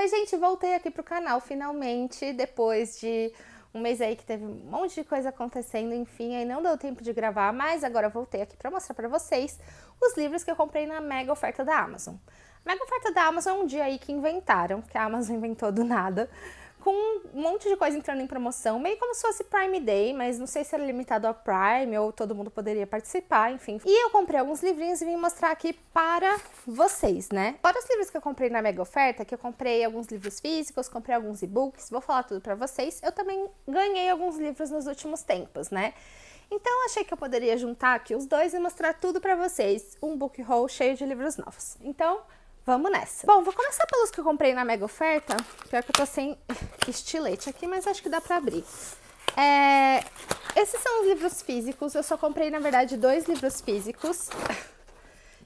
Mas, gente, voltei aqui pro canal finalmente, depois de um mês aí que teve um monte de coisa acontecendo, enfim, aí não deu tempo de gravar, mas agora voltei aqui para mostrar para vocês os livros que eu comprei na mega oferta da Amazon. A mega oferta da Amazon é um dia aí que inventaram, que a Amazon inventou do nada, com um monte de coisa entrando em promoção, meio como se fosse Prime Day, mas não sei se era limitado a Prime ou todo mundo poderia participar, enfim. E eu comprei alguns livrinhos e vim mostrar aqui para vocês, né? para os livros que eu comprei na mega oferta, que eu comprei alguns livros físicos, comprei alguns e-books, vou falar tudo para vocês. Eu também ganhei alguns livros nos últimos tempos, né? Então achei que eu poderia juntar aqui os dois e mostrar tudo para vocês, um book haul cheio de livros novos. Então, Vamos nessa. Bom, vou começar pelos que eu comprei na mega oferta. Pior que eu tô sem estilete aqui, mas acho que dá pra abrir. É, esses são os livros físicos. Eu só comprei, na verdade, dois livros físicos.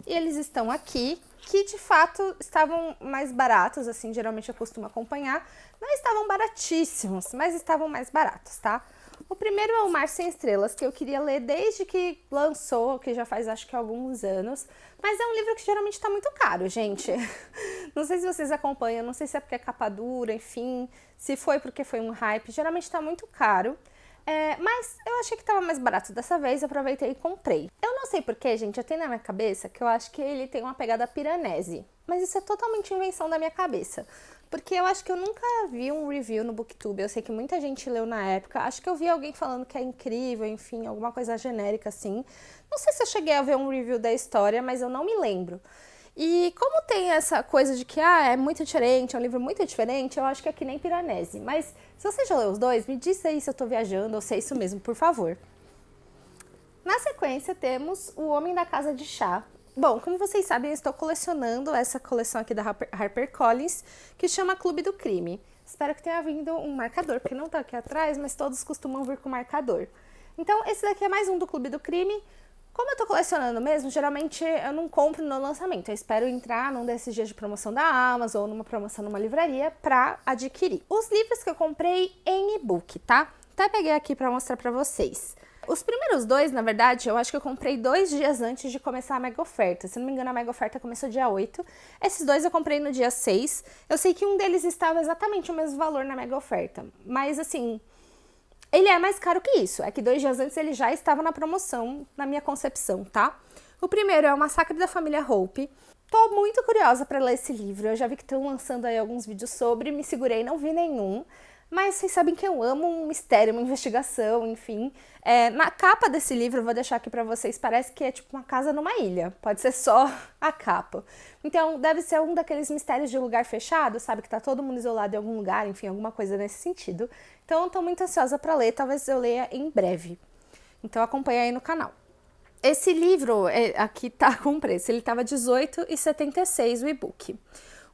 E eles estão aqui, que de fato estavam mais baratos, assim, geralmente eu costumo acompanhar. Não estavam baratíssimos, mas estavam mais baratos, tá? Tá? O primeiro é o Mar Sem Estrelas, que eu queria ler desde que lançou, que já faz acho que alguns anos. Mas é um livro que geralmente está muito caro, gente. Não sei se vocês acompanham, não sei se é porque é capa dura, enfim, se foi porque foi um hype. Geralmente está muito caro. É, mas eu achei que tava mais barato dessa vez, aproveitei e comprei. Eu não sei porquê, gente, eu tenho na minha cabeça que eu acho que ele tem uma pegada piranese. Mas isso é totalmente invenção da minha cabeça. Porque eu acho que eu nunca vi um review no Booktube. Eu sei que muita gente leu na época. Acho que eu vi alguém falando que é incrível, enfim, alguma coisa genérica assim. Não sei se eu cheguei a ver um review da história, mas eu não me lembro. E como tem essa coisa de que ah, é muito diferente, é um livro muito diferente, eu acho que é que nem Piranesi. Mas se você já leu os dois, me diz aí se eu estou viajando ou se é isso mesmo, por favor. Na sequência temos O Homem da Casa de Chá. Bom, como vocês sabem, eu estou colecionando essa coleção aqui da HarperCollins, que chama Clube do Crime. Espero que tenha vindo um marcador, porque não está aqui atrás, mas todos costumam vir com marcador. Então, esse daqui é mais um do Clube do Crime. Como eu tô colecionando mesmo, geralmente eu não compro no lançamento. Eu espero entrar num desses dias de promoção da Amazon ou numa promoção numa livraria para adquirir. Os livros que eu comprei em e-book, tá? Até peguei aqui para mostrar para vocês. Os primeiros dois, na verdade, eu acho que eu comprei dois dias antes de começar a mega oferta. Se não me engano, a mega oferta começou dia 8. Esses dois eu comprei no dia 6. Eu sei que um deles estava exatamente o mesmo valor na mega oferta. Mas assim, ele é mais caro que isso, é que dois dias antes ele já estava na promoção, na minha concepção, tá? O primeiro é O Massacre da Família Hope. Tô muito curiosa para ler esse livro, eu já vi que estão lançando aí alguns vídeos sobre, me segurei, não vi nenhum. Mas vocês sabem que eu amo um mistério, uma investigação, enfim. É, na capa desse livro, eu vou deixar aqui para vocês, parece que é tipo uma casa numa ilha. Pode ser só a capa. Então, deve ser um daqueles mistérios de lugar fechado, sabe? Que tá todo mundo isolado em algum lugar, enfim, alguma coisa nesse sentido. Então, eu tô muito ansiosa para ler, talvez eu leia em breve. Então, acompanha aí no canal esse livro é, aqui tá com preço, ele tava 18,76 o e-book.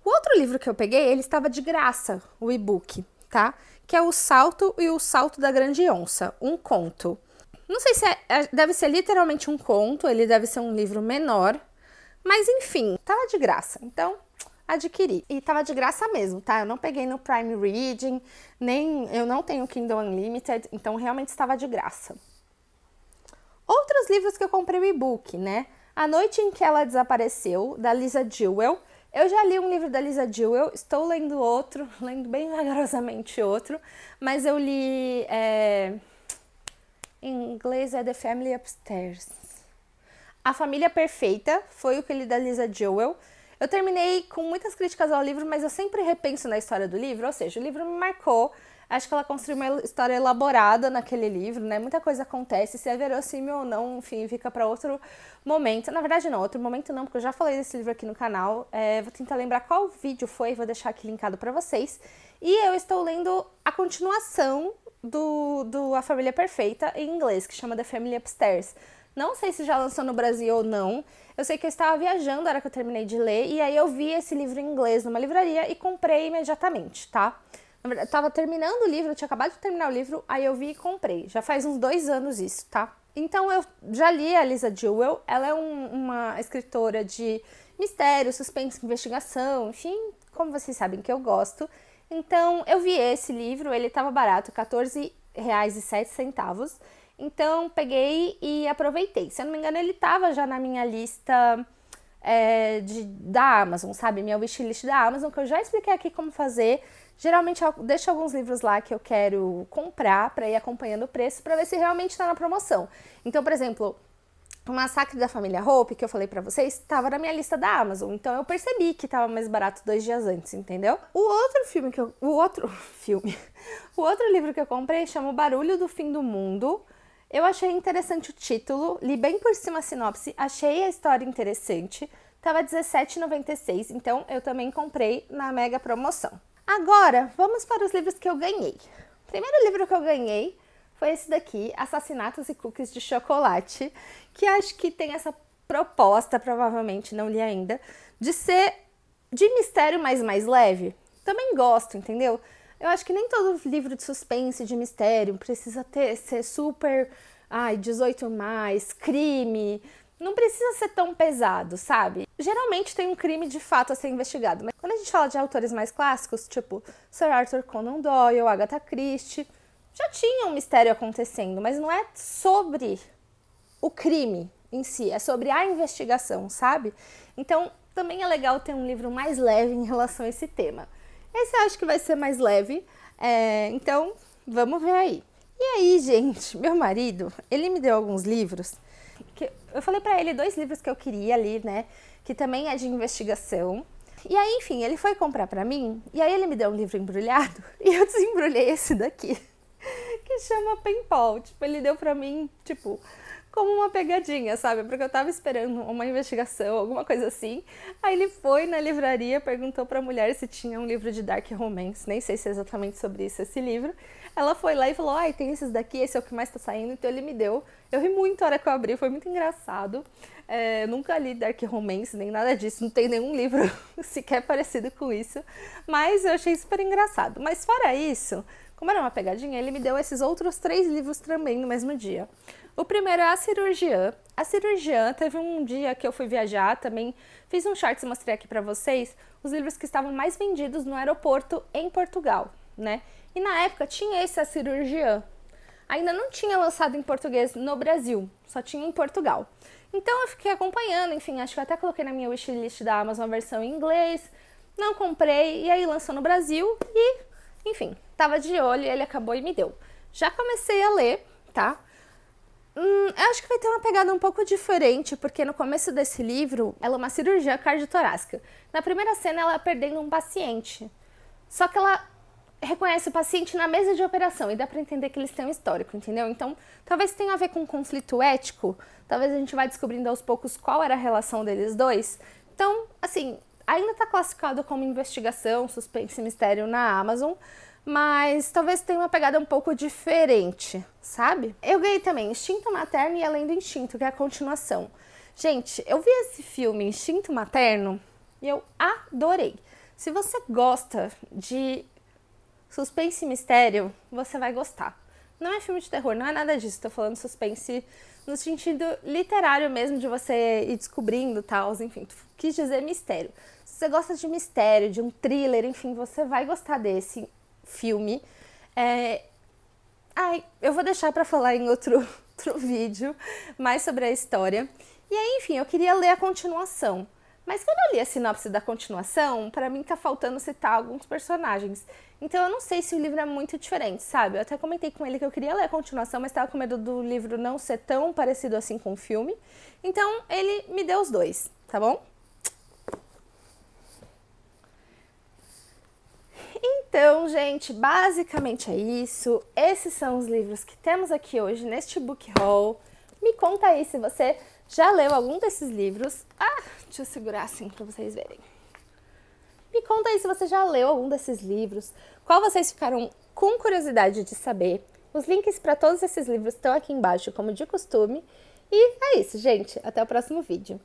O outro livro que eu peguei, ele estava de graça, o e-book tá? Que é o salto e o salto da grande onça, um conto. Não sei se é, é, deve ser literalmente um conto, ele deve ser um livro menor, mas enfim, tava de graça. Então, adquiri. E tava de graça mesmo, tá? Eu não peguei no Prime Reading, nem eu não tenho Kindle Unlimited, então realmente estava de graça. Outros livros que eu comprei o e-book, né? A Noite em que Ela Desapareceu, da Lisa Jewell, eu já li um livro da Lisa Jewell, estou lendo outro, lendo bem vagarosamente outro, mas eu li. É... Em inglês é The Family Upstairs. A Família Perfeita foi o que li da Lisa Jewell. Eu terminei com muitas críticas ao livro, mas eu sempre repenso na história do livro, ou seja, o livro me marcou, Acho que ela construiu uma história elaborada naquele livro, né? Muita coisa acontece, se é verossímil ou não, enfim, fica para outro momento. Na verdade, não, outro momento não, porque eu já falei desse livro aqui no canal. É, vou tentar lembrar qual vídeo foi, vou deixar aqui linkado para vocês. E eu estou lendo a continuação do, do A Família Perfeita em inglês, que chama The Family Upstairs. Não sei se já lançou no Brasil ou não. Eu sei que eu estava viajando, era que eu terminei de ler, e aí eu vi esse livro em inglês numa livraria e comprei imediatamente, tá? Verdade, eu tava terminando o livro, eu tinha acabado de terminar o livro, aí eu vi e comprei. Já faz uns dois anos isso, tá? Então eu já li a Lisa Jewell, ela é um, uma escritora de mistério, suspense, investigação, enfim, como vocês sabem que eu gosto. Então eu vi esse livro, ele tava barato, R$14,07. Então peguei e aproveitei. Se eu não me engano, ele tava já na minha lista é, de, da Amazon, sabe? Minha wishlist da Amazon, que eu já expliquei aqui como fazer. Geralmente eu deixo alguns livros lá que eu quero comprar para ir acompanhando o preço para ver se realmente está na promoção. Então, por exemplo, o Massacre da Família Hope, que eu falei para vocês, estava na minha lista da Amazon. Então eu percebi que estava mais barato dois dias antes, entendeu? O outro filme que eu. O outro filme. O outro livro que eu comprei chama O Barulho do Fim do Mundo eu achei interessante o título, li bem por cima a sinopse, achei a história interessante. Tava R$17,96, então eu também comprei na mega promoção. Agora, vamos para os livros que eu ganhei. O primeiro livro que eu ganhei foi esse daqui, Assassinatos e Cookies de Chocolate, que acho que tem essa proposta, provavelmente não li ainda, de ser de mistério, mas mais leve. Também gosto, entendeu? Eu acho que nem todo livro de suspense, de mistério, precisa ter, ser super, ai, 18 mais, crime. Não precisa ser tão pesado, sabe? Geralmente tem um crime de fato a ser investigado, mas quando a gente fala de autores mais clássicos, tipo Sir Arthur Conan Doyle, Agatha Christie, já tinha um mistério acontecendo, mas não é sobre o crime em si, é sobre a investigação, sabe? Então, também é legal ter um livro mais leve em relação a esse tema. Esse eu acho que vai ser mais leve, é, então vamos ver aí. E aí, gente, meu marido, ele me deu alguns livros. Que eu falei para ele dois livros que eu queria ali, né? Que também é de investigação. E aí, enfim, ele foi comprar para mim. E aí ele me deu um livro embrulhado e eu desembrulhei esse daqui, que chama Penpal. Tipo, ele deu para mim, tipo, como uma pegadinha, sabe? Porque eu tava esperando uma investigação, alguma coisa assim. Aí ele foi na livraria, perguntou pra mulher se tinha um livro de Dark Romance, nem sei se é exatamente sobre isso esse livro. Ela foi lá e falou: ai, tem esses daqui, esse é o que mais tá saindo, então ele me deu. Eu ri muito a hora que eu abri, foi muito engraçado. É, nunca li Dark Romance, nem nada disso, não tem nenhum livro sequer parecido com isso, mas eu achei super engraçado. Mas fora isso, como era uma pegadinha, ele me deu esses outros três livros também no mesmo dia. O primeiro é A Cirurgiã. A Cirurgiã teve um dia que eu fui viajar também, fiz um chart e mostrei aqui para vocês os livros que estavam mais vendidos no aeroporto em Portugal, né? E na época tinha esse A Cirurgiã. Ainda não tinha lançado em português no Brasil, só tinha em Portugal. Então eu fiquei acompanhando, enfim, acho que eu até coloquei na minha wishlist da Amazon a versão em inglês, não comprei, e aí lançou no Brasil e enfim, tava de olho e ele acabou e me deu. Já comecei a ler, tá? Hum, eu acho que vai ter uma pegada um pouco diferente, porque no começo desse livro, ela é uma cirurgia cardiotorácica. Na primeira cena, ela é perdendo um paciente. Só que ela reconhece o paciente na mesa de operação e dá para entender que eles têm um histórico, entendeu? Então, talvez tenha a ver com um conflito ético, talvez a gente vá descobrindo aos poucos qual era a relação deles dois. Então, assim, ainda está classificado como investigação, suspense e mistério na Amazon, mas talvez tenha uma pegada um pouco diferente, sabe? Eu ganhei também Instinto Materno e Além do Instinto, que é a continuação. Gente, eu vi esse filme Instinto Materno e eu adorei. Se você gosta de suspense e mistério, você vai gostar. Não é filme de terror, não é nada disso. Estou falando suspense no sentido literário mesmo, de você ir descobrindo tal, enfim, quis dizer mistério. Se você gosta de mistério, de um thriller, enfim, você vai gostar desse filme. É... Ai, eu vou deixar para falar em outro, outro vídeo mais sobre a história. E aí, enfim, eu queria ler a continuação. Mas quando eu li a sinopse da continuação, para mim tá faltando citar alguns personagens. Então eu não sei se o livro é muito diferente, sabe? Eu até comentei com ele que eu queria ler a continuação, mas tava com medo do livro não ser tão parecido assim com o filme. Então ele me deu os dois, tá bom? Então, gente, basicamente é isso. Esses são os livros que temos aqui hoje neste book haul. Me conta aí se você já leu algum desses livros. Ah, deixa eu segurar assim para vocês verem. Me conta aí se você já leu algum desses livros, qual vocês ficaram com curiosidade de saber. Os links para todos esses livros estão aqui embaixo, como de costume. E é isso, gente. Até o próximo vídeo.